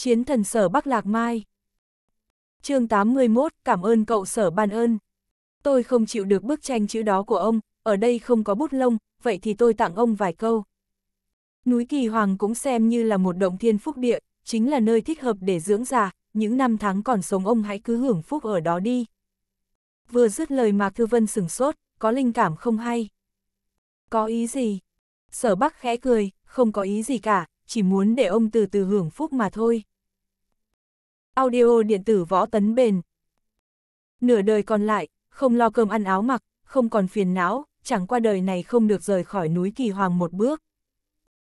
Chiến thần sở Bắc Lạc Mai. chương 81, cảm ơn cậu sở ban ơn. Tôi không chịu được bức tranh chữ đó của ông, ở đây không có bút lông, vậy thì tôi tặng ông vài câu. Núi Kỳ Hoàng cũng xem như là một động thiên phúc địa, chính là nơi thích hợp để dưỡng già, những năm tháng còn sống ông hãy cứ hưởng phúc ở đó đi. Vừa dứt lời Mạc Thư Vân sửng sốt, có linh cảm không hay. Có ý gì? Sở Bắc khẽ cười, không có ý gì cả, chỉ muốn để ông từ từ hưởng phúc mà thôi. Audio điện tử võ tấn bền. Nửa đời còn lại, không lo cơm ăn áo mặc, không còn phiền não, chẳng qua đời này không được rời khỏi núi kỳ hoàng một bước.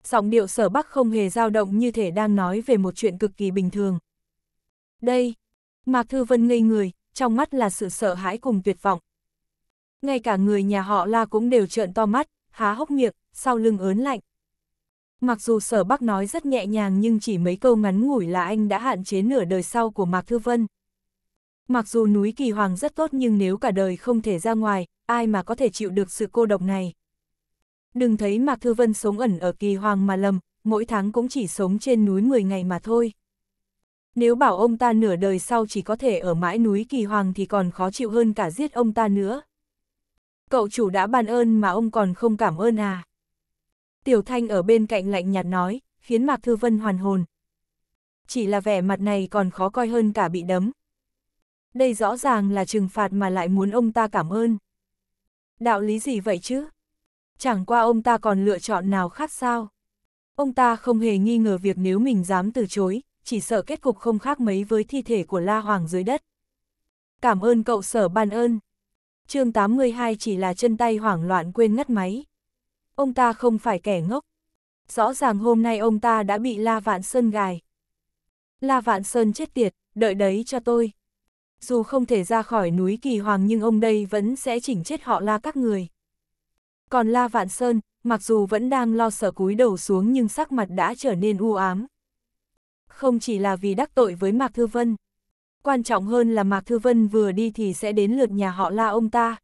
Giọng điệu sở bắc không hề dao động như thể đang nói về một chuyện cực kỳ bình thường. Đây, Mạc Thư Vân ngây người, trong mắt là sự sợ hãi cùng tuyệt vọng. Ngay cả người nhà họ la cũng đều trợn to mắt, há hốc miệng, sau lưng ớn lạnh. Mặc dù sở bắc nói rất nhẹ nhàng nhưng chỉ mấy câu ngắn ngủi là anh đã hạn chế nửa đời sau của Mạc Thư Vân. Mặc dù núi kỳ hoàng rất tốt nhưng nếu cả đời không thể ra ngoài, ai mà có thể chịu được sự cô độc này. Đừng thấy Mạc Thư Vân sống ẩn ở kỳ hoàng mà lầm, mỗi tháng cũng chỉ sống trên núi 10 ngày mà thôi. Nếu bảo ông ta nửa đời sau chỉ có thể ở mãi núi kỳ hoàng thì còn khó chịu hơn cả giết ông ta nữa. Cậu chủ đã ban ơn mà ông còn không cảm ơn à. Tiểu Thanh ở bên cạnh lạnh nhạt nói, khiến Mạc Thư Vân hoàn hồn. Chỉ là vẻ mặt này còn khó coi hơn cả bị đấm. Đây rõ ràng là trừng phạt mà lại muốn ông ta cảm ơn. Đạo lý gì vậy chứ? Chẳng qua ông ta còn lựa chọn nào khác sao? Ông ta không hề nghi ngờ việc nếu mình dám từ chối, chỉ sợ kết cục không khác mấy với thi thể của La Hoàng dưới đất. Cảm ơn cậu sở ban ơn. chương 82 chỉ là chân tay hoảng loạn quên ngắt máy ông ta không phải kẻ ngốc. Rõ ràng hôm nay ông ta đã bị La Vạn Sơn gài. La Vạn Sơn chết tiệt, đợi đấy cho tôi. Dù không thể ra khỏi núi Kỳ Hoàng nhưng ông đây vẫn sẽ chỉnh chết họ la các người. Còn La Vạn Sơn, mặc dù vẫn đang lo sợ cúi đầu xuống nhưng sắc mặt đã trở nên u ám. Không chỉ là vì đắc tội với Mạc Thư Vân. Quan trọng hơn là Mạc Thư Vân vừa đi thì sẽ đến lượt nhà họ la ông ta.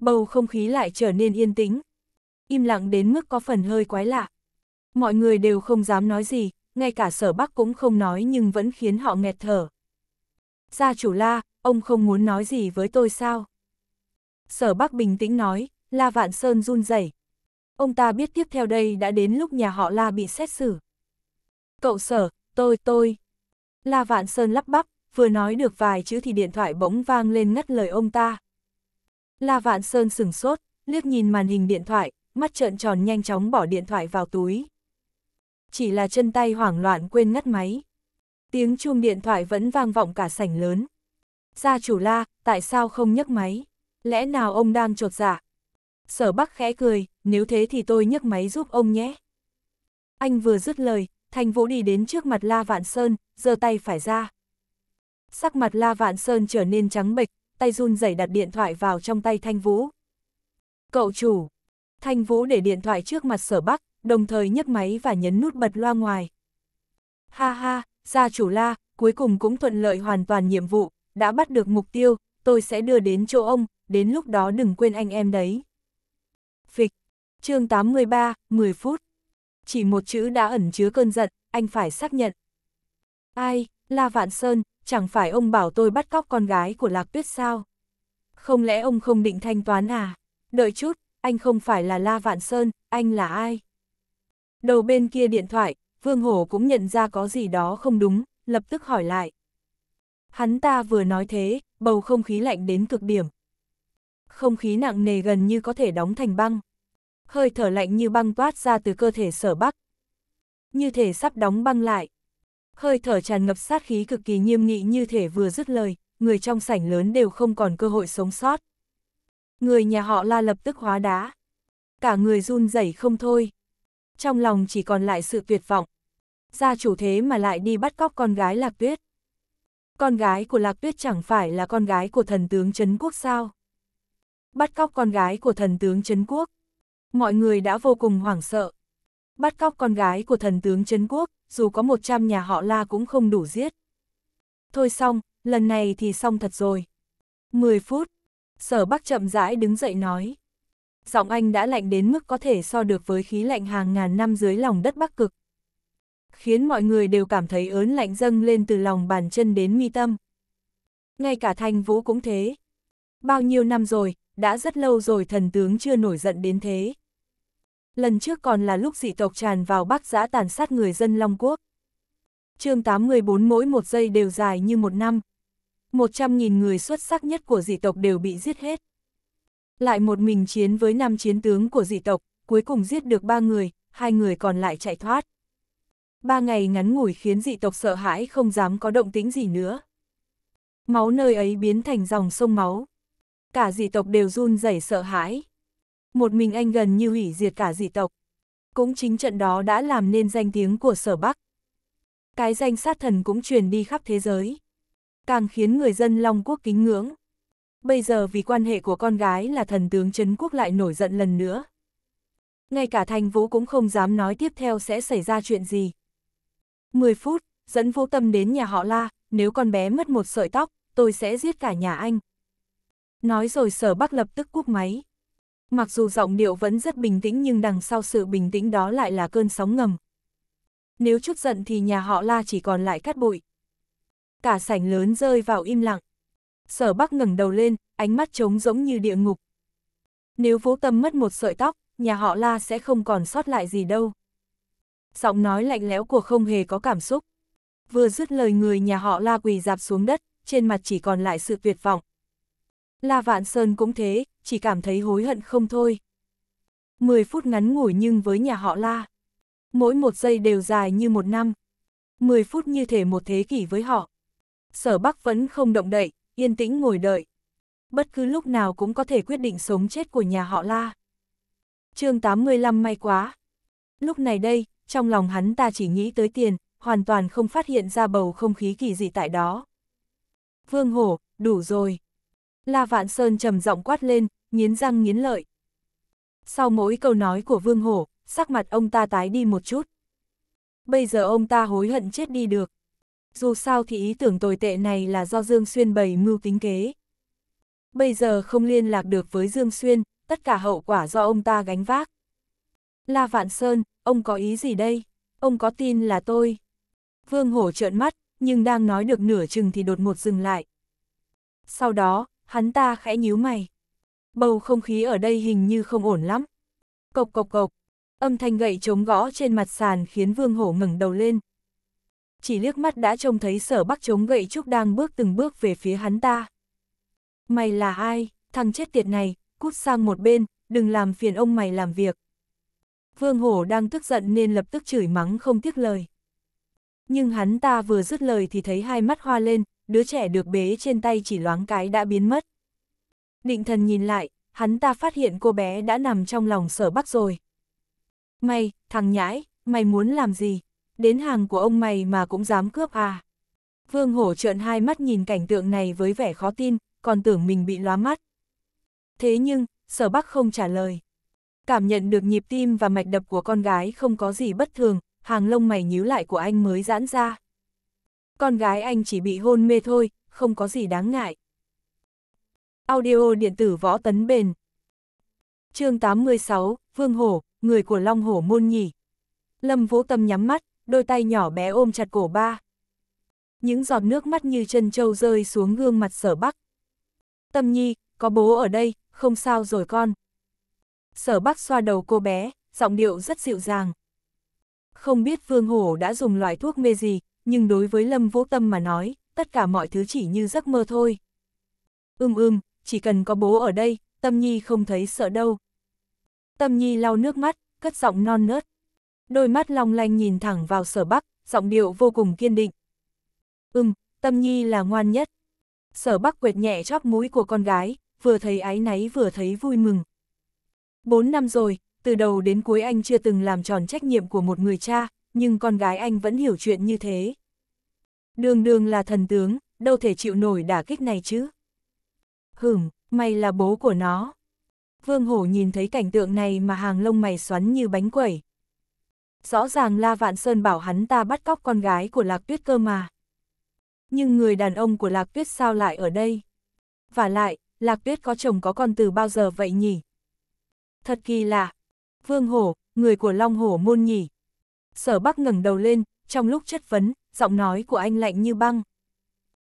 Bầu không khí lại trở nên yên tĩnh, im lặng đến mức có phần hơi quái lạ. Mọi người đều không dám nói gì, ngay cả sở bắc cũng không nói nhưng vẫn khiến họ nghẹt thở. Gia chủ la, ông không muốn nói gì với tôi sao? Sở bắc bình tĩnh nói, la vạn sơn run rẩy. Ông ta biết tiếp theo đây đã đến lúc nhà họ la bị xét xử. Cậu sở, tôi, tôi. La vạn sơn lắp bắp, vừa nói được vài chữ thì điện thoại bỗng vang lên ngắt lời ông ta. La vạn sơn sửng sốt, liếc nhìn màn hình điện thoại, mắt trợn tròn nhanh chóng bỏ điện thoại vào túi. Chỉ là chân tay hoảng loạn quên ngắt máy. Tiếng chuông điện thoại vẫn vang vọng cả sảnh lớn. Gia chủ la, tại sao không nhấc máy? Lẽ nào ông đang trột dạ? Sở Bắc khẽ cười, nếu thế thì tôi nhấc máy giúp ông nhé. Anh vừa dứt lời, Thành Vũ đi đến trước mặt La Vạn Sơn, giơ tay phải ra. Sắc mặt La Vạn Sơn trở nên trắng bệch, tay run rẩy đặt điện thoại vào trong tay Thanh Vũ. Cậu chủ, Thanh Vũ để điện thoại trước mặt sở bắc, đồng thời nhấc máy và nhấn nút bật loa ngoài. Ha ha, gia chủ la, cuối cùng cũng thuận lợi hoàn toàn nhiệm vụ, đã bắt được mục tiêu, tôi sẽ đưa đến chỗ ông, đến lúc đó đừng quên anh em đấy. Phịch, chương 83, 10 phút. Chỉ một chữ đã ẩn chứa cơn giận, anh phải xác nhận. Ai, La Vạn Sơn, chẳng phải ông bảo tôi bắt cóc con gái của Lạc Tuyết sao? Không lẽ ông không định thanh toán à? Đợi chút, anh không phải là La Vạn Sơn, anh là ai? Đầu bên kia điện thoại, Vương Hổ cũng nhận ra có gì đó không đúng, lập tức hỏi lại. Hắn ta vừa nói thế, bầu không khí lạnh đến cực điểm. Không khí nặng nề gần như có thể đóng thành băng. Hơi thở lạnh như băng toát ra từ cơ thể sở bắc. Như thể sắp đóng băng lại. Hơi thở tràn ngập sát khí cực kỳ nghiêm nghị như thể vừa dứt lời, người trong sảnh lớn đều không còn cơ hội sống sót. Người nhà họ la lập tức hóa đá. Cả người run rẩy không thôi. Trong lòng chỉ còn lại sự tuyệt vọng. Gia chủ thế mà lại đi bắt cóc con gái Lạc Tuyết. Con gái của Lạc Tuyết chẳng phải là con gái của thần tướng Trấn Quốc sao? Bắt cóc con gái của thần tướng Trấn Quốc. Mọi người đã vô cùng hoảng sợ. Bắt cóc con gái của thần tướng Trấn Quốc, dù có 100 nhà họ la cũng không đủ giết. Thôi xong, lần này thì xong thật rồi. 10 phút, Sở Bắc chậm rãi đứng dậy nói. Giọng anh đã lạnh đến mức có thể so được với khí lạnh hàng ngàn năm dưới lòng đất Bắc Cực. Khiến mọi người đều cảm thấy ớn lạnh dâng lên từ lòng bàn chân đến mi tâm. Ngay cả Thanh Vũ cũng thế. Bao nhiêu năm rồi, đã rất lâu rồi thần tướng chưa nổi giận đến thế. Lần trước còn là lúc dị tộc tràn vào Bắc giã tàn sát người dân Long Quốc. chương 814 mỗi một giây đều dài như một năm, 100.000 người xuất sắc nhất của dị tộc đều bị giết hết. Lại một mình chiến với năm chiến tướng của dị tộc, cuối cùng giết được ba người, hai người còn lại chạy thoát. Ba ngày ngắn ngủi khiến dị tộc sợ hãi không dám có động tĩnh gì nữa. Máu nơi ấy biến thành dòng sông máu. Cả dị tộc đều run rẩy sợ hãi. Một mình anh gần như hủy diệt cả dị tộc. Cũng chính trận đó đã làm nên danh tiếng của sở Bắc. Cái danh sát thần cũng truyền đi khắp thế giới càng khiến người dân Long Quốc kính ngưỡng. Bây giờ vì quan hệ của con gái là thần tướng Trấn Quốc lại nổi giận lần nữa. Ngay cả thành vũ cũng không dám nói tiếp theo sẽ xảy ra chuyện gì. 10 phút, dẫn vũ tâm đến nhà họ la, nếu con bé mất một sợi tóc, tôi sẽ giết cả nhà anh. Nói rồi sở bắc lập tức cúp máy. Mặc dù giọng điệu vẫn rất bình tĩnh nhưng đằng sau sự bình tĩnh đó lại là cơn sóng ngầm. Nếu chút giận thì nhà họ la chỉ còn lại cát bụi cả sảnh lớn rơi vào im lặng. Sở Bắc ngẩng đầu lên, ánh mắt trống rỗng như địa ngục. Nếu Vũ Tâm mất một sợi tóc, nhà họ La sẽ không còn sót lại gì đâu. Giọng nói lạnh lẽo của không hề có cảm xúc. Vừa dứt lời người nhà họ La quỳ dạp xuống đất, trên mặt chỉ còn lại sự tuyệt vọng. La Vạn Sơn cũng thế, chỉ cảm thấy hối hận không thôi. Mười phút ngắn ngủi nhưng với nhà họ La, mỗi một giây đều dài như một năm. Mười phút như thể một thế kỷ với họ sở bắc vẫn không động đậy, yên tĩnh ngồi đợi. Bất cứ lúc nào cũng có thể quyết định sống chết của nhà họ la. chương 85 may quá. Lúc này đây, trong lòng hắn ta chỉ nghĩ tới tiền, hoàn toàn không phát hiện ra bầu không khí kỳ dị tại đó. Vương Hổ, đủ rồi. La Vạn Sơn trầm giọng quát lên, nghiến răng nghiến lợi. Sau mỗi câu nói của Vương Hổ, sắc mặt ông ta tái đi một chút. Bây giờ ông ta hối hận chết đi được dù sao thì ý tưởng tồi tệ này là do Dương Xuyên bày mưu tính kế. Bây giờ không liên lạc được với Dương Xuyên, tất cả hậu quả do ông ta gánh vác. La Vạn Sơn, ông có ý gì đây? Ông có tin là tôi? Vương Hổ trợn mắt, nhưng đang nói được nửa chừng thì đột ngột dừng lại. Sau đó, hắn ta khẽ nhíu mày. Bầu không khí ở đây hình như không ổn lắm. Cộc cộc cộc, âm thanh gậy chống gõ trên mặt sàn khiến Vương Hổ ngẩng đầu lên, chỉ liếc mắt đã trông thấy sở bắc chống gậy trúc đang bước từng bước về phía hắn ta. Mày là ai, thằng chết tiệt này, cút sang một bên, đừng làm phiền ông mày làm việc. Vương Hổ đang tức giận nên lập tức chửi mắng không tiếc lời. Nhưng hắn ta vừa dứt lời thì thấy hai mắt hoa lên, đứa trẻ được bế trên tay chỉ loáng cái đã biến mất. Định thần nhìn lại, hắn ta phát hiện cô bé đã nằm trong lòng sở bắc rồi. Mày, thằng nhãi, mày muốn làm gì? đến hàng của ông mày mà cũng dám cướp à. Vương Hổ trợn hai mắt nhìn cảnh tượng này với vẻ khó tin, còn tưởng mình bị lóa mắt. Thế nhưng, sở bắc không trả lời. Cảm nhận được nhịp tim và mạch đập của con gái không có gì bất thường, hàng lông mày nhíu lại của anh mới giãn ra. Con gái anh chỉ bị hôn mê thôi, không có gì đáng ngại. Audio điện tử võ tấn bền. chương 86, Vương Hổ, người của Long Hổ môn nhỉ. Lâm Vũ Tâm nhắm mắt, đôi tay nhỏ bé ôm chặt cổ ba. Những giọt nước mắt như chân trâu rơi xuống gương mặt sở bắc. Tâm nhi, có bố ở đây, không sao rồi con. Sở bắc xoa đầu cô bé, giọng điệu rất dịu dàng. Không biết Vương Hổ đã dùng loại thuốc mê gì, nhưng đối với Lâm Vũ Tâm mà nói, tất cả mọi thứ chỉ như giấc mơ thôi. Ưm ưm, chỉ cần có bố ở đây, Tâm Nhi không thấy sợ đâu. Tâm Nhi lau nước mắt, cất giọng non nớt đôi mắt long lanh nhìn thẳng vào sở bắc, giọng điệu vô cùng kiên định. Ừm, tâm nhi là ngoan nhất. Sở bắc quệt nhẹ chóp mũi của con gái, vừa thấy ái náy vừa thấy vui mừng. Bốn năm rồi, từ đầu đến cuối anh chưa từng làm tròn trách nhiệm của một người cha, nhưng con gái anh vẫn hiểu chuyện như thế. Đường đường là thần tướng, đâu thể chịu nổi đả kích này chứ. Hửm, may là bố của nó. Vương hổ nhìn thấy cảnh tượng này mà hàng lông mày xoắn như bánh quẩy, rõ ràng La Vạn Sơn bảo hắn ta bắt cóc con gái của Lạc Tuyết cơ mà. Nhưng người đàn ông của Lạc Tuyết sao lại ở đây? Và lại, Lạc Tuyết có chồng có con từ bao giờ vậy nhỉ? Thật kỳ lạ. Vương Hổ, người của Long Hổ môn nhỉ? Sở Bắc ngẩng đầu lên, trong lúc chất vấn, giọng nói của anh lạnh như băng.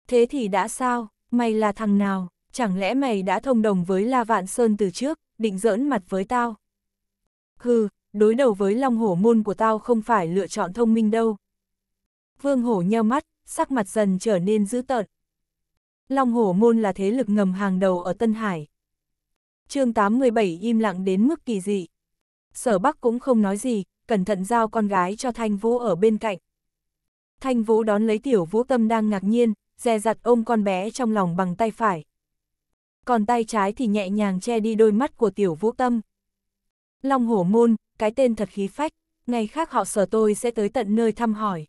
Thế thì đã sao, mày là thằng nào, chẳng lẽ mày đã thông đồng với La Vạn Sơn từ trước, định giỡn mặt với tao? Hừ, đối đầu với long hổ môn của tao không phải lựa chọn thông minh đâu. Vương hổ nheo mắt, sắc mặt dần trở nên dữ tợn. Long hổ môn là thế lực ngầm hàng đầu ở Tân Hải. chương 817 im lặng đến mức kỳ dị. Sở Bắc cũng không nói gì, cẩn thận giao con gái cho Thanh Vũ ở bên cạnh. Thanh Vũ đón lấy tiểu vũ tâm đang ngạc nhiên, dè dặt ôm con bé trong lòng bằng tay phải. Còn tay trái thì nhẹ nhàng che đi đôi mắt của tiểu vũ tâm. Long hổ môn, cái tên thật khí phách, ngày khác họ sở tôi sẽ tới tận nơi thăm hỏi.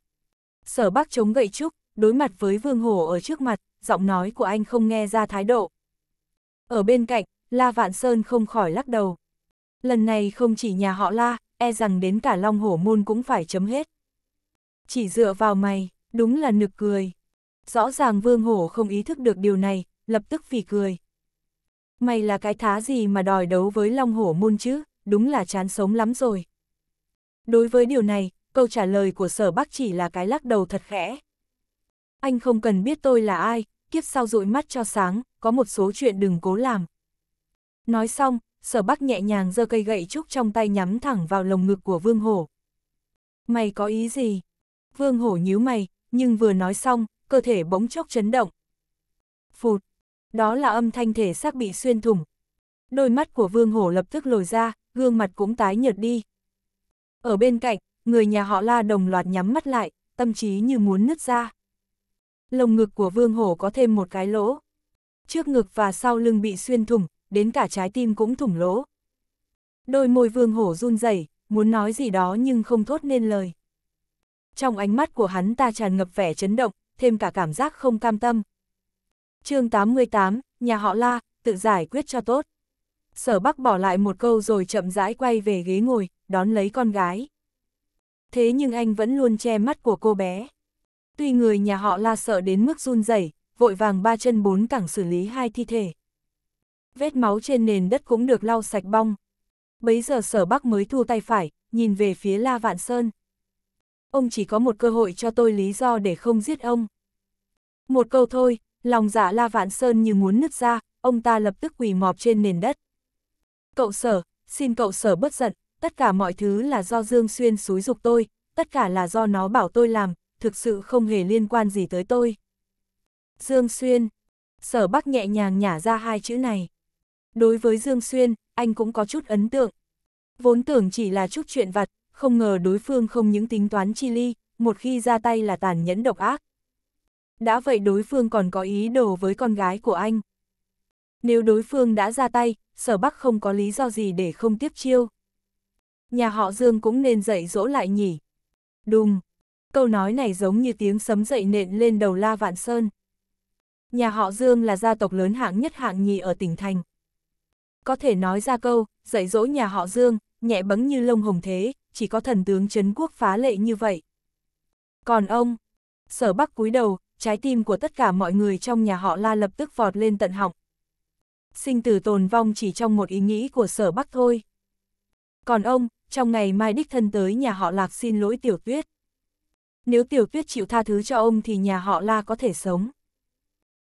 Sở Bắc chống gậy trúc, đối mặt với vương hổ ở trước mặt, giọng nói của anh không nghe ra thái độ. Ở bên cạnh, La Vạn Sơn không khỏi lắc đầu. Lần này không chỉ nhà họ La, e rằng đến cả Long Hổ Môn cũng phải chấm hết. Chỉ dựa vào mày, đúng là nực cười. Rõ ràng Vương Hổ không ý thức được điều này, lập tức phì cười. Mày là cái thá gì mà đòi đấu với Long Hổ Môn chứ? đúng là chán sống lắm rồi. Đối với điều này, câu trả lời của sở bác chỉ là cái lắc đầu thật khẽ. Anh không cần biết tôi là ai, kiếp sau dụi mắt cho sáng, có một số chuyện đừng cố làm. Nói xong, sở bác nhẹ nhàng giơ cây gậy trúc trong tay nhắm thẳng vào lồng ngực của vương hổ. Mày có ý gì? Vương hổ nhíu mày, nhưng vừa nói xong, cơ thể bỗng chốc chấn động. Phụt! Đó là âm thanh thể xác bị xuyên thủng. Đôi mắt của vương hổ lập tức lồi ra, gương mặt cũng tái nhợt đi. Ở bên cạnh, người nhà họ la đồng loạt nhắm mắt lại, tâm trí như muốn nứt ra. Lồng ngực của vương hổ có thêm một cái lỗ. Trước ngực và sau lưng bị xuyên thủng, đến cả trái tim cũng thủng lỗ. Đôi môi vương hổ run rẩy, muốn nói gì đó nhưng không thốt nên lời. Trong ánh mắt của hắn ta tràn ngập vẻ chấn động, thêm cả cảm giác không cam tâm. chương 88, nhà họ La, tự giải quyết cho tốt sở bắc bỏ lại một câu rồi chậm rãi quay về ghế ngồi, đón lấy con gái. Thế nhưng anh vẫn luôn che mắt của cô bé. Tuy người nhà họ la sợ đến mức run rẩy, vội vàng ba chân bốn cẳng xử lý hai thi thể. Vết máu trên nền đất cũng được lau sạch bong. Bấy giờ sở bắc mới thu tay phải, nhìn về phía La Vạn Sơn. Ông chỉ có một cơ hội cho tôi lý do để không giết ông. Một câu thôi, lòng dạ La Vạn Sơn như muốn nứt ra, ông ta lập tức quỳ mọp trên nền đất. Cậu sở, xin cậu sở bất giận, tất cả mọi thứ là do Dương Xuyên xúi dục tôi, tất cả là do nó bảo tôi làm, thực sự không hề liên quan gì tới tôi. Dương Xuyên, sở bắc nhẹ nhàng nhả ra hai chữ này. Đối với Dương Xuyên, anh cũng có chút ấn tượng. Vốn tưởng chỉ là chút chuyện vặt, không ngờ đối phương không những tính toán chi ly, một khi ra tay là tàn nhẫn độc ác. Đã vậy đối phương còn có ý đồ với con gái của anh. Nếu đối phương đã ra tay, sở bắc không có lý do gì để không tiếp chiêu. Nhà họ Dương cũng nên dạy dỗ lại nhỉ. Đùng, câu nói này giống như tiếng sấm dậy nện lên đầu La Vạn Sơn. Nhà họ Dương là gia tộc lớn hạng nhất hạng nhì ở tỉnh thành. Có thể nói ra câu, dạy dỗ nhà họ Dương, nhẹ bấng như lông hồng thế, chỉ có thần tướng Trấn Quốc phá lệ như vậy. Còn ông, sở bắc cúi đầu, trái tim của tất cả mọi người trong nhà họ La lập tức vọt lên tận họng, sinh tử tồn vong chỉ trong một ý nghĩ của sở bắc thôi. Còn ông, trong ngày mai đích thân tới nhà họ lạc xin lỗi tiểu tuyết. Nếu tiểu tuyết chịu tha thứ cho ông thì nhà họ la có thể sống.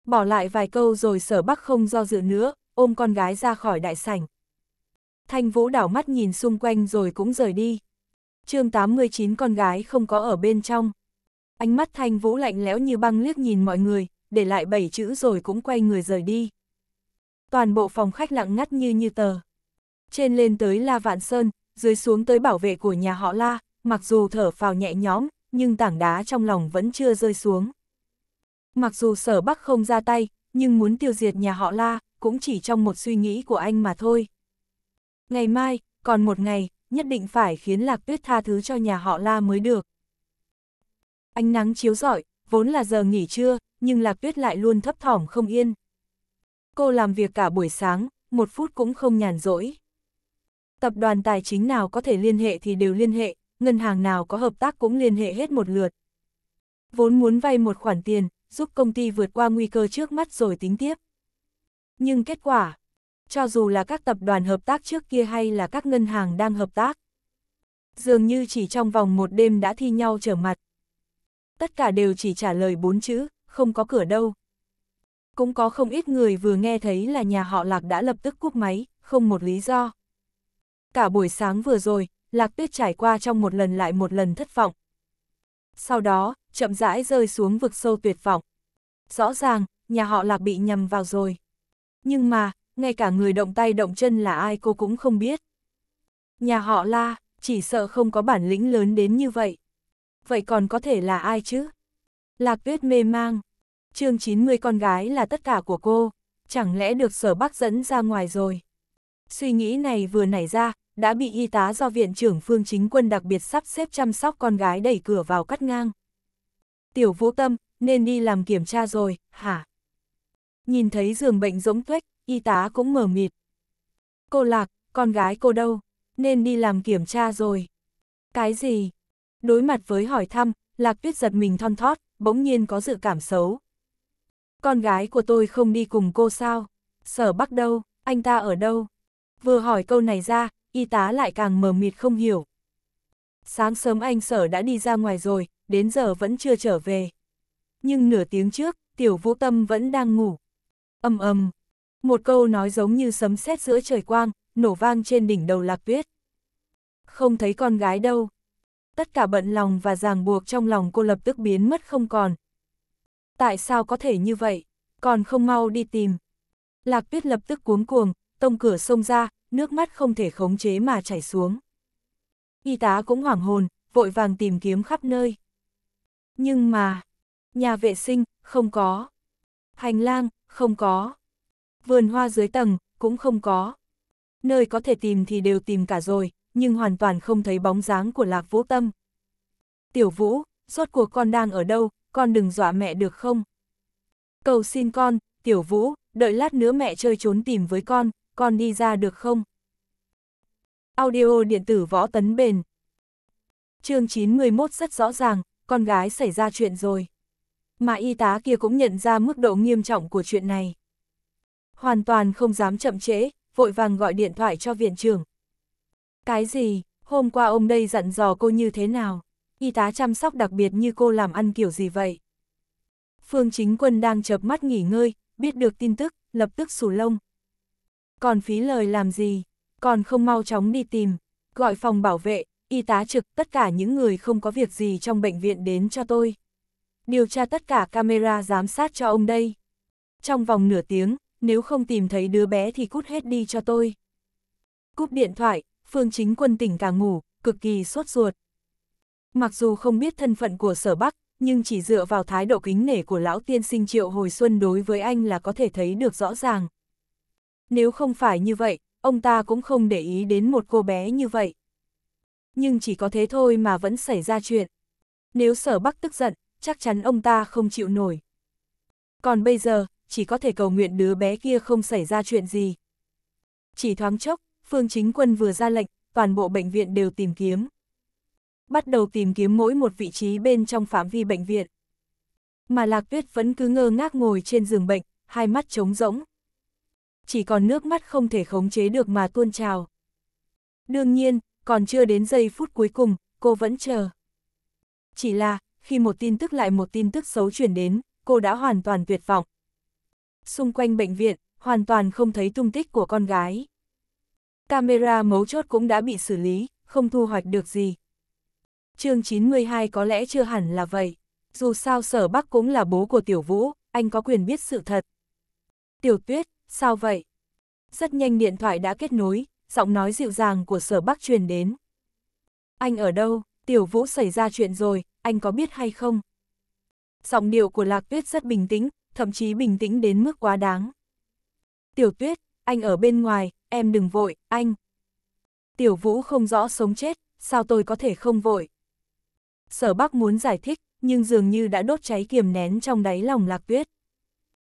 Bỏ lại vài câu rồi sở bắc không do dự nữa, ôm con gái ra khỏi đại sảnh. Thanh Vũ đảo mắt nhìn xung quanh rồi cũng rời đi. chương 89 con gái không có ở bên trong. Ánh mắt Thanh Vũ lạnh lẽo như băng liếc nhìn mọi người, để lại bảy chữ rồi cũng quay người rời đi. Toàn bộ phòng khách lặng ngắt như như tờ. Trên lên tới La Vạn Sơn, dưới xuống tới bảo vệ của nhà họ La, mặc dù thở phào nhẹ nhõm, nhưng tảng đá trong lòng vẫn chưa rơi xuống. Mặc dù sở bắc không ra tay, nhưng muốn tiêu diệt nhà họ La, cũng chỉ trong một suy nghĩ của anh mà thôi. Ngày mai, còn một ngày, nhất định phải khiến Lạc Tuyết tha thứ cho nhà họ La mới được. Ánh nắng chiếu rọi, vốn là giờ nghỉ trưa, nhưng Lạc Tuyết lại luôn thấp thỏm không yên cô làm việc cả buổi sáng, một phút cũng không nhàn rỗi. Tập đoàn tài chính nào có thể liên hệ thì đều liên hệ, ngân hàng nào có hợp tác cũng liên hệ hết một lượt. Vốn muốn vay một khoản tiền, giúp công ty vượt qua nguy cơ trước mắt rồi tính tiếp. Nhưng kết quả, cho dù là các tập đoàn hợp tác trước kia hay là các ngân hàng đang hợp tác, dường như chỉ trong vòng một đêm đã thi nhau trở mặt. Tất cả đều chỉ trả lời bốn chữ, không có cửa đâu cũng có không ít người vừa nghe thấy là nhà họ Lạc đã lập tức cúp máy, không một lý do. Cả buổi sáng vừa rồi, Lạc Tuyết trải qua trong một lần lại một lần thất vọng. Sau đó, chậm rãi rơi xuống vực sâu tuyệt vọng. Rõ ràng, nhà họ Lạc bị nhầm vào rồi. Nhưng mà, ngay cả người động tay động chân là ai cô cũng không biết. Nhà họ La, chỉ sợ không có bản lĩnh lớn đến như vậy. Vậy còn có thể là ai chứ? Lạc Tuyết mê mang chương 90 con gái là tất cả của cô, chẳng lẽ được sở bác dẫn ra ngoài rồi. Suy nghĩ này vừa nảy ra, đã bị y tá do viện trưởng phương chính quân đặc biệt sắp xếp chăm sóc con gái đẩy cửa vào cắt ngang. Tiểu vũ tâm, nên đi làm kiểm tra rồi, hả? Nhìn thấy giường bệnh rỗng tuếch, y tá cũng mở mịt. Cô lạc, con gái cô đâu? Nên đi làm kiểm tra rồi. Cái gì? Đối mặt với hỏi thăm, lạc tuyết giật mình thon thót, bỗng nhiên có dự cảm xấu, con gái của tôi không đi cùng cô sao? Sở Bắc đâu? Anh ta ở đâu? Vừa hỏi câu này ra, y tá lại càng mờ mịt không hiểu. Sáng sớm anh Sở đã đi ra ngoài rồi, đến giờ vẫn chưa trở về. Nhưng nửa tiếng trước, Tiểu Vũ Tâm vẫn đang ngủ. ầm ầm, Một câu nói giống như sấm sét giữa trời quang, nổ vang trên đỉnh đầu Lạc Tuyết. Không thấy con gái đâu. Tất cả bận lòng và ràng buộc trong lòng cô lập tức biến mất không còn, tại sao có thể như vậy, còn không mau đi tìm. Lạc tuyết lập tức cuống cuồng, tông cửa sông ra, nước mắt không thể khống chế mà chảy xuống. Y tá cũng hoảng hồn, vội vàng tìm kiếm khắp nơi. Nhưng mà, nhà vệ sinh, không có. Hành lang, không có. Vườn hoa dưới tầng, cũng không có. Nơi có thể tìm thì đều tìm cả rồi, nhưng hoàn toàn không thấy bóng dáng của Lạc Vũ Tâm. Tiểu Vũ, suốt cuộc con đang ở đâu, con đừng dọa mẹ được không? Cầu xin con, tiểu vũ, đợi lát nữa mẹ chơi trốn tìm với con, con đi ra được không? Audio điện tử võ tấn bền. chương 911 rất rõ ràng, con gái xảy ra chuyện rồi. Mà y tá kia cũng nhận ra mức độ nghiêm trọng của chuyện này. Hoàn toàn không dám chậm trễ, vội vàng gọi điện thoại cho viện trưởng. Cái gì, hôm qua ông đây dặn dò cô như thế nào? y tá chăm sóc đặc biệt như cô làm ăn kiểu gì vậy? Phương Chính Quân đang chợp mắt nghỉ ngơi, biết được tin tức, lập tức sủ lông. Còn phí lời làm gì, còn không mau chóng đi tìm, gọi phòng bảo vệ, y tá trực tất cả những người không có việc gì trong bệnh viện đến cho tôi. Điều tra tất cả camera giám sát cho ông đây. Trong vòng nửa tiếng, nếu không tìm thấy đứa bé thì cút hết đi cho tôi. Cúp điện thoại, Phương Chính Quân tỉnh cả ngủ, cực kỳ sốt ruột. Mặc dù không biết thân phận của sở Bắc, nhưng chỉ dựa vào thái độ kính nể của lão tiên sinh triệu hồi xuân đối với anh là có thể thấy được rõ ràng. Nếu không phải như vậy, ông ta cũng không để ý đến một cô bé như vậy. Nhưng chỉ có thế thôi mà vẫn xảy ra chuyện. Nếu sở Bắc tức giận, chắc chắn ông ta không chịu nổi. Còn bây giờ, chỉ có thể cầu nguyện đứa bé kia không xảy ra chuyện gì. Chỉ thoáng chốc, Phương Chính Quân vừa ra lệnh, toàn bộ bệnh viện đều tìm kiếm bắt đầu tìm kiếm mỗi một vị trí bên trong phạm vi bệnh viện. Mà Lạc Tuyết vẫn cứ ngơ ngác ngồi trên giường bệnh, hai mắt trống rỗng. Chỉ còn nước mắt không thể khống chế được mà tuôn trào. Đương nhiên, còn chưa đến giây phút cuối cùng, cô vẫn chờ. Chỉ là, khi một tin tức lại một tin tức xấu chuyển đến, cô đã hoàn toàn tuyệt vọng. Xung quanh bệnh viện, hoàn toàn không thấy tung tích của con gái. Camera mấu chốt cũng đã bị xử lý, không thu hoạch được gì chương 92 có lẽ chưa hẳn là vậy. Dù sao sở bắc cũng là bố của tiểu vũ, anh có quyền biết sự thật. Tiểu tuyết, sao vậy? Rất nhanh điện thoại đã kết nối, giọng nói dịu dàng của sở bắc truyền đến. Anh ở đâu, tiểu vũ xảy ra chuyện rồi, anh có biết hay không? Giọng điệu của lạc tuyết rất bình tĩnh, thậm chí bình tĩnh đến mức quá đáng. Tiểu tuyết, anh ở bên ngoài, em đừng vội, anh. Tiểu vũ không rõ sống chết, sao tôi có thể không vội? Sở Bắc muốn giải thích, nhưng dường như đã đốt cháy kiềm nén trong đáy lòng Lạc Tuyết.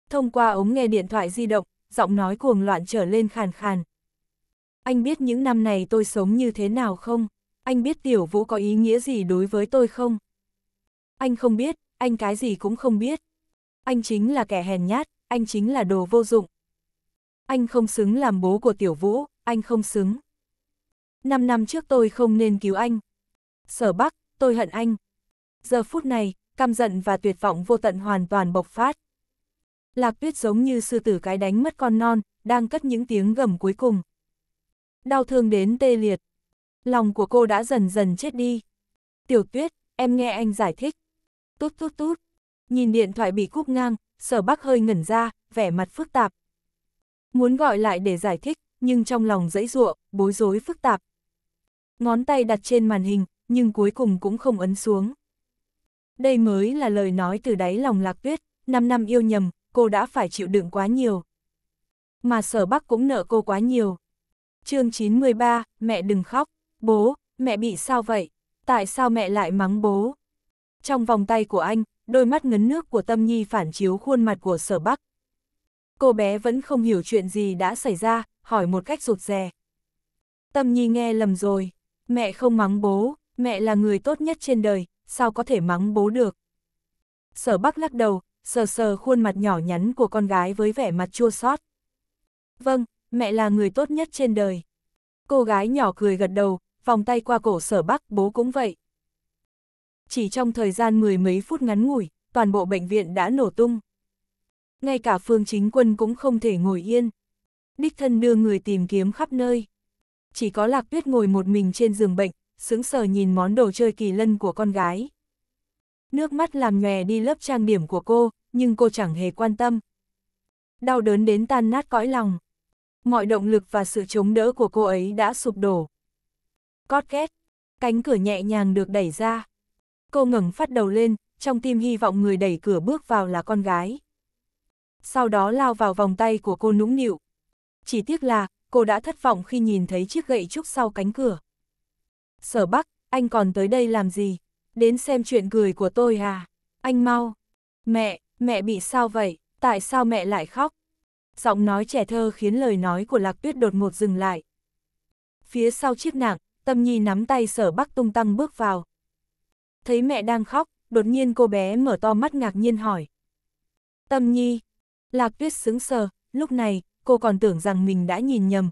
Thông qua ống nghe điện thoại di động, giọng nói cuồng loạn trở lên khàn khàn. Anh biết những năm này tôi sống như thế nào không? Anh biết tiểu vũ có ý nghĩa gì đối với tôi không? Anh không biết, anh cái gì cũng không biết. Anh chính là kẻ hèn nhát, anh chính là đồ vô dụng. Anh không xứng làm bố của tiểu vũ, anh không xứng. Năm năm trước tôi không nên cứu anh. Sở Bắc, tôi hận anh. Giờ phút này, căm giận và tuyệt vọng vô tận hoàn toàn bộc phát. Lạc tuyết giống như sư tử cái đánh mất con non, đang cất những tiếng gầm cuối cùng. Đau thương đến tê liệt. Lòng của cô đã dần dần chết đi. Tiểu tuyết, em nghe anh giải thích. Tút tút tút. Nhìn điện thoại bị cúp ngang, sở bắc hơi ngẩn ra, vẻ mặt phức tạp. Muốn gọi lại để giải thích, nhưng trong lòng dãy ruộng, bối rối phức tạp. Ngón tay đặt trên màn hình, nhưng cuối cùng cũng không ấn xuống. Đây mới là lời nói từ đáy lòng lạc tuyết, 5 năm yêu nhầm, cô đã phải chịu đựng quá nhiều. Mà sở bắc cũng nợ cô quá nhiều. chương 93, mẹ đừng khóc, bố, mẹ bị sao vậy, tại sao mẹ lại mắng bố? Trong vòng tay của anh, đôi mắt ngấn nước của tâm nhi phản chiếu khuôn mặt của sở bắc. Cô bé vẫn không hiểu chuyện gì đã xảy ra, hỏi một cách rụt rè. Tâm nhi nghe lầm rồi, mẹ không mắng bố, mẹ là người tốt nhất trên đời, sao có thể mắng bố được. Sở Bắc lắc đầu, sờ sờ khuôn mặt nhỏ nhắn của con gái với vẻ mặt chua xót. Vâng, mẹ là người tốt nhất trên đời. Cô gái nhỏ cười gật đầu, vòng tay qua cổ sở Bắc, bố cũng vậy. Chỉ trong thời gian mười mấy phút ngắn ngủi, toàn bộ bệnh viện đã nổ tung. Ngay cả phương chính quân cũng không thể ngồi yên. Đích thân đưa người tìm kiếm khắp nơi. Chỉ có lạc tuyết ngồi một mình trên giường bệnh, sững sờ nhìn món đồ chơi kỳ lân của con gái. Nước mắt làm nhòe đi lớp trang điểm của cô, nhưng cô chẳng hề quan tâm. Đau đớn đến tan nát cõi lòng. Mọi động lực và sự chống đỡ của cô ấy đã sụp đổ. Cót két, cánh cửa nhẹ nhàng được đẩy ra. Cô ngẩng phát đầu lên, trong tim hy vọng người đẩy cửa bước vào là con gái. Sau đó lao vào vòng tay của cô nũng nịu. Chỉ tiếc là, cô đã thất vọng khi nhìn thấy chiếc gậy trúc sau cánh cửa. Sở Bắc, anh còn tới đây làm gì? Đến xem chuyện cười của tôi à? Anh mau! Mẹ, mẹ bị sao vậy? Tại sao mẹ lại khóc? Giọng nói trẻ thơ khiến lời nói của Lạc Tuyết đột ngột dừng lại. Phía sau chiếc nạng, Tâm Nhi nắm tay sở Bắc tung tăng bước vào. Thấy mẹ đang khóc, đột nhiên cô bé mở to mắt ngạc nhiên hỏi. Tâm Nhi! Lạc Tuyết sững sờ, lúc này, cô còn tưởng rằng mình đã nhìn nhầm.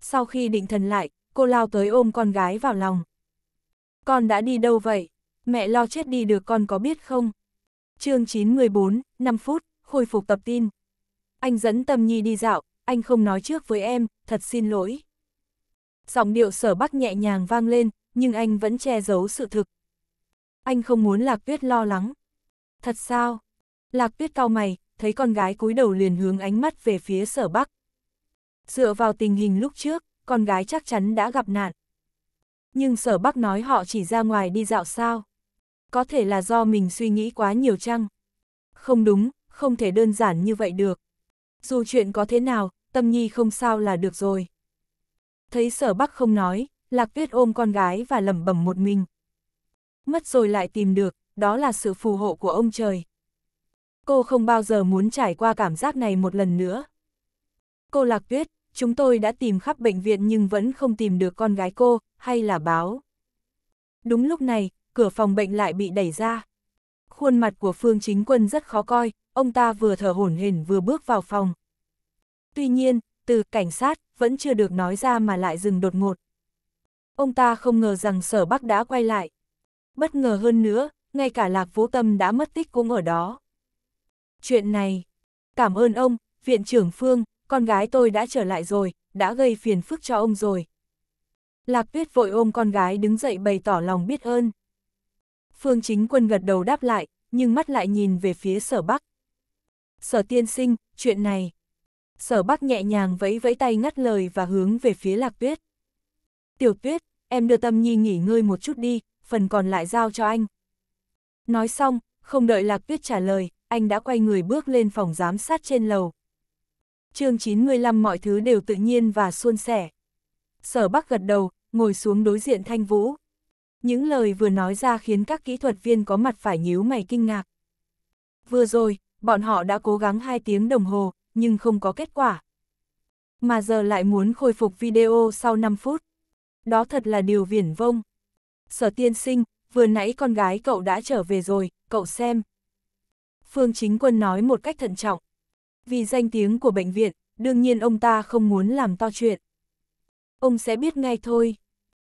Sau khi định thần lại, cô lao tới ôm con gái vào lòng. Con đã đi đâu vậy? Mẹ lo chết đi được con có biết không? chương 9-14, 5 phút, khôi phục tập tin. Anh dẫn Tâm Nhi đi dạo, anh không nói trước với em, thật xin lỗi. Giọng điệu sở bắc nhẹ nhàng vang lên, nhưng anh vẫn che giấu sự thực. Anh không muốn Lạc Tuyết lo lắng. Thật sao? Lạc Tuyết cau mày, thấy con gái cúi đầu liền hướng ánh mắt về phía sở bắc. Dựa vào tình hình lúc trước, con gái chắc chắn đã gặp nạn. Nhưng sở bắc nói họ chỉ ra ngoài đi dạo sao. Có thể là do mình suy nghĩ quá nhiều chăng? Không đúng, không thể đơn giản như vậy được. Dù chuyện có thế nào, tâm nhi không sao là được rồi. Thấy sở bắc không nói, lạc tuyết ôm con gái và lẩm bẩm một mình. Mất rồi lại tìm được, đó là sự phù hộ của ông trời. Cô không bao giờ muốn trải qua cảm giác này một lần nữa. Cô lạc tuyết, chúng tôi đã tìm khắp bệnh viện nhưng vẫn không tìm được con gái cô, hay là báo. Đúng lúc này, cửa phòng bệnh lại bị đẩy ra. Khuôn mặt của Phương Chính Quân rất khó coi, ông ta vừa thở hổn hển vừa bước vào phòng. Tuy nhiên, từ cảnh sát vẫn chưa được nói ra mà lại dừng đột ngột. Ông ta không ngờ rằng sở Bắc đã quay lại. Bất ngờ hơn nữa, ngay cả Lạc Vũ Tâm đã mất tích cũng ở đó. Chuyện này, cảm ơn ông, Viện trưởng Phương, con gái tôi đã trở lại rồi, đã gây phiền phức cho ông rồi. Lạc tuyết vội ôm con gái đứng dậy bày tỏ lòng biết ơn. Phương chính quân gật đầu đáp lại, nhưng mắt lại nhìn về phía sở bắc. Sở tiên sinh, chuyện này. Sở bắc nhẹ nhàng vẫy vẫy tay ngắt lời và hướng về phía lạc tuyết. Tiểu tuyết, em đưa tâm nhi nghỉ ngơi một chút đi, phần còn lại giao cho anh. Nói xong, không đợi lạc tuyết trả lời, anh đã quay người bước lên phòng giám sát trên lầu chương 95 mọi thứ đều tự nhiên và suôn sẻ. Sở Bắc gật đầu, ngồi xuống đối diện Thanh Vũ. Những lời vừa nói ra khiến các kỹ thuật viên có mặt phải nhíu mày kinh ngạc. Vừa rồi, bọn họ đã cố gắng 2 tiếng đồng hồ, nhưng không có kết quả. Mà giờ lại muốn khôi phục video sau 5 phút. Đó thật là điều viển vông. Sở tiên sinh, vừa nãy con gái cậu đã trở về rồi, cậu xem. Phương Chính Quân nói một cách thận trọng. Vì danh tiếng của bệnh viện, đương nhiên ông ta không muốn làm to chuyện. Ông sẽ biết ngay thôi.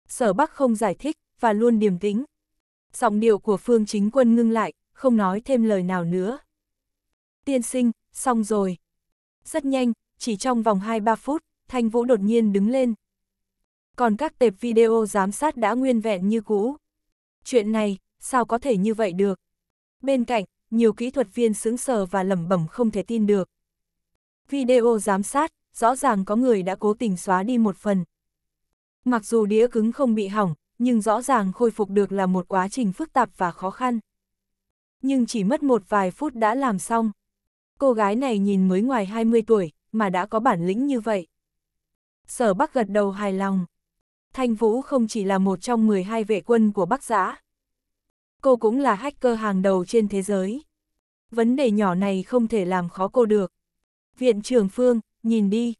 Sở Bắc không giải thích, và luôn điềm tĩnh. Giọng điệu của Phương Chính Quân ngưng lại, không nói thêm lời nào nữa. Tiên sinh, xong rồi. Rất nhanh, chỉ trong vòng 2-3 phút, Thanh Vũ đột nhiên đứng lên. Còn các tệp video giám sát đã nguyên vẹn như cũ. Chuyện này, sao có thể như vậy được? Bên cạnh, nhiều kỹ thuật viên sững sờ và lẩm bẩm không thể tin được. Video giám sát, rõ ràng có người đã cố tình xóa đi một phần. Mặc dù đĩa cứng không bị hỏng, nhưng rõ ràng khôi phục được là một quá trình phức tạp và khó khăn. Nhưng chỉ mất một vài phút đã làm xong. Cô gái này nhìn mới ngoài 20 tuổi, mà đã có bản lĩnh như vậy. Sở Bắc gật đầu hài lòng. Thanh Vũ không chỉ là một trong 12 vệ quân của Bắc Giã. Cô cũng là hacker hàng đầu trên thế giới. Vấn đề nhỏ này không thể làm khó cô được. Viện trưởng Phương, nhìn đi.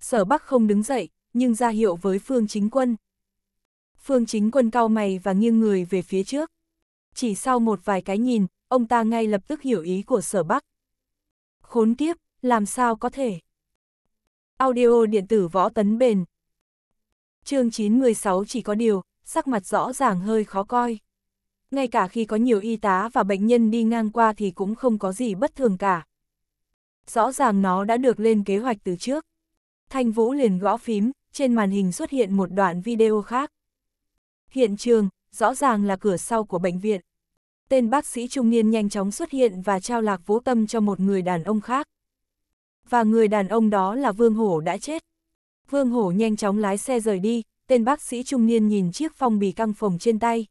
Sở Bắc không đứng dậy, nhưng ra hiệu với Phương Chính Quân. Phương Chính Quân cau mày và nghiêng người về phía trước. Chỉ sau một vài cái nhìn, ông ta ngay lập tức hiểu ý của Sở Bắc. Khốn kiếp, làm sao có thể? Audio điện tử võ tấn bền. Chương 916 chỉ có điều, sắc mặt rõ ràng hơi khó coi. Ngay cả khi có nhiều y tá và bệnh nhân đi ngang qua thì cũng không có gì bất thường cả rõ ràng nó đã được lên kế hoạch từ trước. Thanh Vũ liền gõ phím, trên màn hình xuất hiện một đoạn video khác. Hiện trường, rõ ràng là cửa sau của bệnh viện. Tên bác sĩ trung niên nhanh chóng xuất hiện và trao lạc vũ tâm cho một người đàn ông khác. Và người đàn ông đó là Vương Hổ đã chết. Vương Hổ nhanh chóng lái xe rời đi, tên bác sĩ trung niên nhìn chiếc phong bì căng phồng trên tay.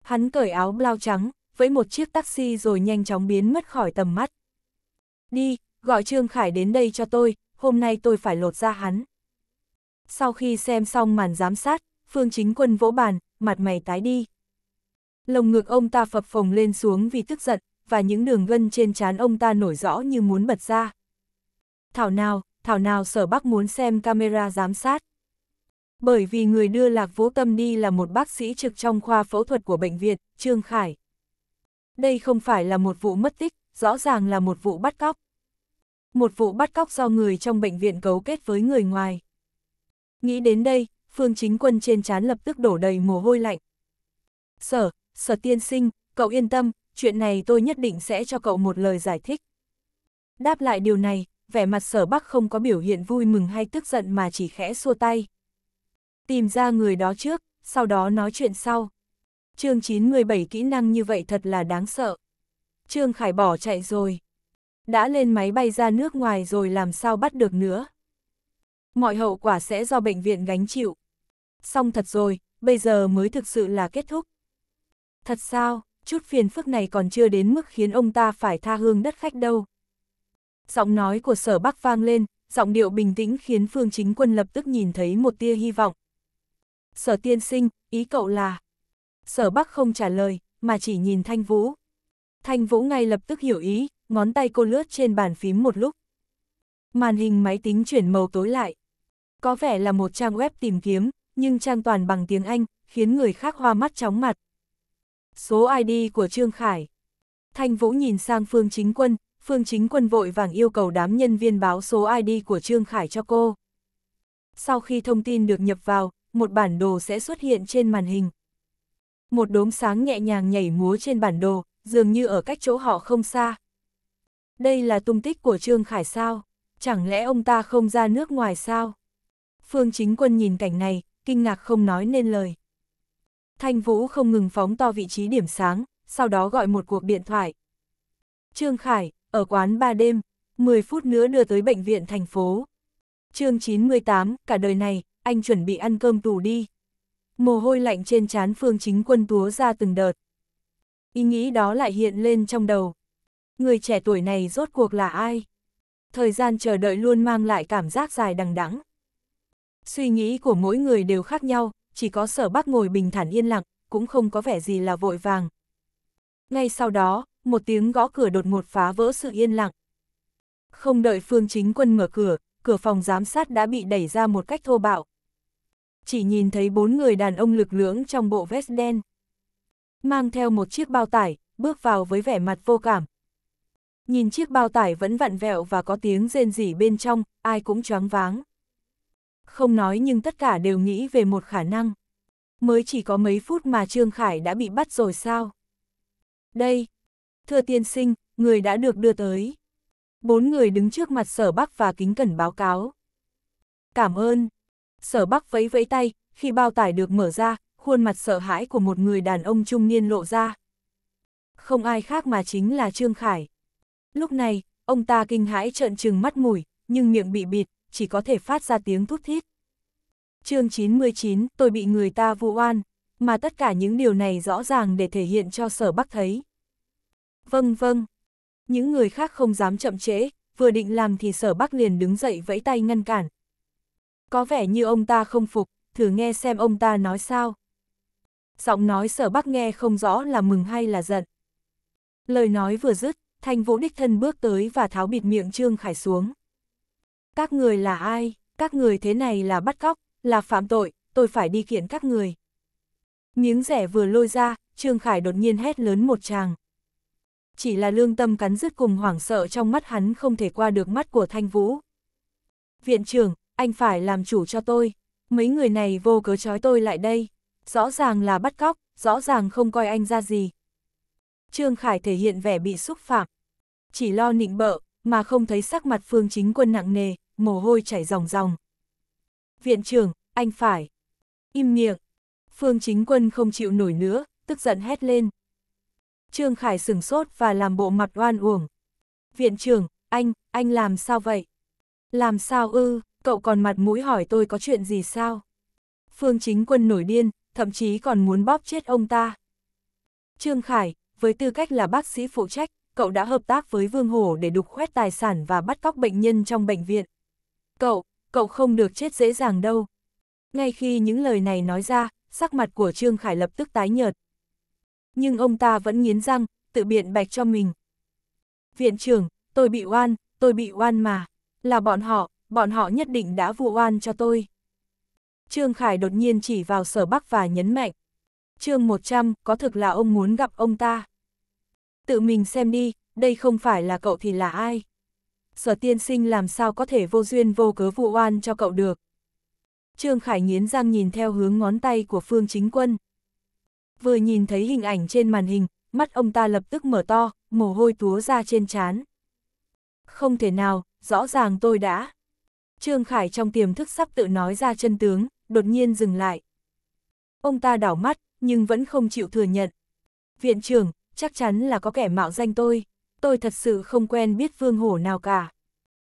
Hắn cởi áo blau trắng, với một chiếc taxi rồi nhanh chóng biến mất khỏi tầm mắt. Đi, gọi Trương Khải đến đây cho tôi, hôm nay tôi phải lột ra hắn. Sau khi xem xong màn giám sát, Phương Chính Quân vỗ bàn, mặt mày tái đi. Lồng ngực ông ta phập phồng lên xuống vì tức giận, và những đường gân trên trán ông ta nổi rõ như muốn bật ra. Thảo nào, thảo nào sở bác muốn xem camera giám sát. Bởi vì người đưa Lạc Vũ Tâm đi là một bác sĩ trực trong khoa phẫu thuật của bệnh viện, Trương Khải. Đây không phải là một vụ mất tích, rõ ràng là một vụ bắt cóc một vụ bắt cóc do người trong bệnh viện cấu kết với người ngoài. Nghĩ đến đây, Phương Chính Quân trên trán lập tức đổ đầy mồ hôi lạnh. Sở, sở tiên sinh, cậu yên tâm, chuyện này tôi nhất định sẽ cho cậu một lời giải thích. Đáp lại điều này, vẻ mặt sở bắc không có biểu hiện vui mừng hay tức giận mà chỉ khẽ xua tay. Tìm ra người đó trước, sau đó nói chuyện sau. chương 917 kỹ năng như vậy thật là đáng sợ. Trương Khải bỏ chạy rồi. Đã lên máy bay ra nước ngoài rồi làm sao bắt được nữa. Mọi hậu quả sẽ do bệnh viện gánh chịu. Xong thật rồi, bây giờ mới thực sự là kết thúc. Thật sao, chút phiền phức này còn chưa đến mức khiến ông ta phải tha hương đất khách đâu. Giọng nói của sở bắc vang lên, giọng điệu bình tĩnh khiến phương chính quân lập tức nhìn thấy một tia hy vọng. Sở tiên sinh, ý cậu là... Sở bắc không trả lời, mà chỉ nhìn Thanh Vũ. Thanh Vũ ngay lập tức hiểu ý, ngón tay cô lướt trên bàn phím một lúc. Màn hình máy tính chuyển màu tối lại. Có vẻ là một trang web tìm kiếm, nhưng trang toàn bằng tiếng Anh, khiến người khác hoa mắt chóng mặt. Số ID của Trương Khải. Thanh Vũ nhìn sang Phương Chính Quân, Phương Chính Quân vội vàng yêu cầu đám nhân viên báo số ID của Trương Khải cho cô. Sau khi thông tin được nhập vào, một bản đồ sẽ xuất hiện trên màn hình. Một đốm sáng nhẹ nhàng nhảy múa trên bản đồ, dường như ở cách chỗ họ không xa. Đây là tung tích của Trương Khải sao? Chẳng lẽ ông ta không ra nước ngoài sao? Phương Chính Quân nhìn cảnh này, kinh ngạc không nói nên lời. Thanh Vũ không ngừng phóng to vị trí điểm sáng, sau đó gọi một cuộc điện thoại. Trương Khải, ở quán ba đêm, 10 phút nữa đưa tới bệnh viện thành phố. chương 98, cả đời này, anh chuẩn bị ăn cơm tù đi. Mồ hôi lạnh trên trán Phương Chính Quân túa ra từng đợt. Ý nghĩ đó lại hiện lên trong đầu, người trẻ tuổi này rốt cuộc là ai? Thời gian chờ đợi luôn mang lại cảm giác dài đằng đẵng. Suy nghĩ của mỗi người đều khác nhau, chỉ có sở bác ngồi bình thản yên lặng, cũng không có vẻ gì là vội vàng. Ngay sau đó, một tiếng gõ cửa đột ngột phá vỡ sự yên lặng. Không đợi phương chính quân mở cửa, cửa phòng giám sát đã bị đẩy ra một cách thô bạo. Chỉ nhìn thấy bốn người đàn ông lực lưỡng trong bộ vest đen. Mang theo một chiếc bao tải, bước vào với vẻ mặt vô cảm, Nhìn chiếc bao tải vẫn vặn vẹo và có tiếng rên rỉ bên trong, ai cũng choáng váng. Không nói nhưng tất cả đều nghĩ về một khả năng. Mới chỉ có mấy phút mà Trương Khải đã bị bắt rồi sao? Đây, thưa tiên sinh, người đã được đưa tới. Bốn người đứng trước mặt sở bắc và kính cẩn báo cáo. Cảm ơn. Sở bắc vẫy vẫy tay, khi bao tải được mở ra, khuôn mặt sợ hãi của một người đàn ông trung niên lộ ra. Không ai khác mà chính là Trương Khải. Lúc này, ông ta kinh hãi trợn trừng mắt mũi, nhưng miệng bị bịt, chỉ có thể phát ra tiếng thút thít. chương 99, tôi bị người ta vu oan, mà tất cả những điều này rõ ràng để thể hiện cho sở bắc thấy. Vâng vâng. Những người khác không dám chậm trễ, vừa định làm thì sở bắc liền đứng dậy vẫy tay ngăn cản. Có vẻ như ông ta không phục, thử nghe xem ông ta nói sao. Giọng nói sở bắc nghe không rõ là mừng hay là giận. Lời nói vừa dứt, Thành Vũ đích thân bước tới và tháo bịt miệng Trương Khải xuống. Các người là ai? Các người thế này là bắt cóc, là phạm tội, tôi phải đi kiện các người. Miếng rẻ vừa lôi ra, Trương Khải đột nhiên hét lớn một tràng. Chỉ là lương tâm cắn rứt cùng hoảng sợ trong mắt hắn không thể qua được mắt của Thanh Vũ. Viện trưởng, anh phải làm chủ cho tôi. Mấy người này vô cớ trói tôi lại đây. Rõ ràng là bắt cóc, rõ ràng không coi anh ra gì, Trương Khải thể hiện vẻ bị xúc phạm. Chỉ lo nịnh bợ, mà không thấy sắc mặt phương chính quân nặng nề, mồ hôi chảy ròng ròng. Viện trưởng, anh phải. Im miệng. Phương chính quân không chịu nổi nữa, tức giận hét lên. Trương Khải sửng sốt và làm bộ mặt oan uổng. Viện trưởng, anh, anh làm sao vậy? Làm sao ư, cậu còn mặt mũi hỏi tôi có chuyện gì sao? Phương chính quân nổi điên, thậm chí còn muốn bóp chết ông ta. Trương Khải, với tư cách là bác sĩ phụ trách, cậu đã hợp tác với Vương Hổ để đục khoét tài sản và bắt cóc bệnh nhân trong bệnh viện. Cậu, cậu không được chết dễ dàng đâu. Ngay khi những lời này nói ra, sắc mặt của Trương Khải lập tức tái nhợt. Nhưng ông ta vẫn nghiến răng, tự biện bạch cho mình. Viện trưởng, tôi bị oan, tôi bị oan mà. Là bọn họ, bọn họ nhất định đã vụ oan cho tôi. Trương Khải đột nhiên chỉ vào sở Bắc và nhấn mạnh. Trương 100 có thực là ông muốn gặp ông ta. Tự mình xem đi, đây không phải là cậu thì là ai. Sở tiên sinh làm sao có thể vô duyên vô cớ vụ oan cho cậu được. Trương Khải nghiến răng nhìn theo hướng ngón tay của Phương Chính Quân. Vừa nhìn thấy hình ảnh trên màn hình, mắt ông ta lập tức mở to, mồ hôi túa ra trên trán. Không thể nào, rõ ràng tôi đã. Trương Khải trong tiềm thức sắp tự nói ra chân tướng, đột nhiên dừng lại. Ông ta đảo mắt, nhưng vẫn không chịu thừa nhận. Viện trưởng, chắc chắn là có kẻ mạo danh tôi, tôi thật sự không quen biết vương hổ nào cả.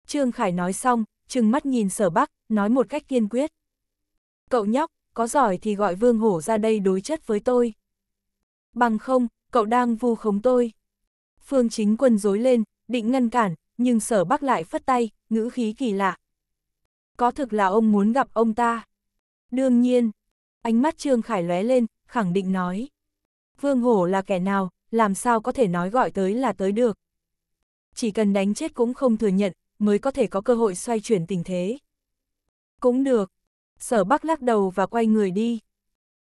Trương Khải nói xong, trừng mắt nhìn sở bắc, nói một cách kiên quyết. Cậu nhóc, có giỏi thì gọi vương hổ ra đây đối chất với tôi. Bằng không, cậu đang vu khống tôi. Phương chính quân dối lên, định ngăn cản, nhưng sở bắc lại phất tay, ngữ khí kỳ lạ. Có thực là ông muốn gặp ông ta? Đương nhiên, ánh mắt Trương Khải lóe lên, khẳng định nói. Vương Hổ là kẻ nào, làm sao có thể nói gọi tới là tới được. Chỉ cần đánh chết cũng không thừa nhận, mới có thể có cơ hội xoay chuyển tình thế. Cũng được. Sở Bắc lắc đầu và quay người đi.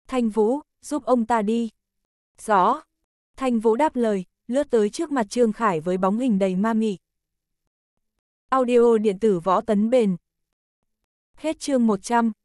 Thanh Vũ, giúp ông ta đi. Rõ. Thanh Vũ đáp lời, lướt tới trước mặt Trương Khải với bóng hình đầy ma mị. Audio điện tử võ tấn bền. Hết chương 100.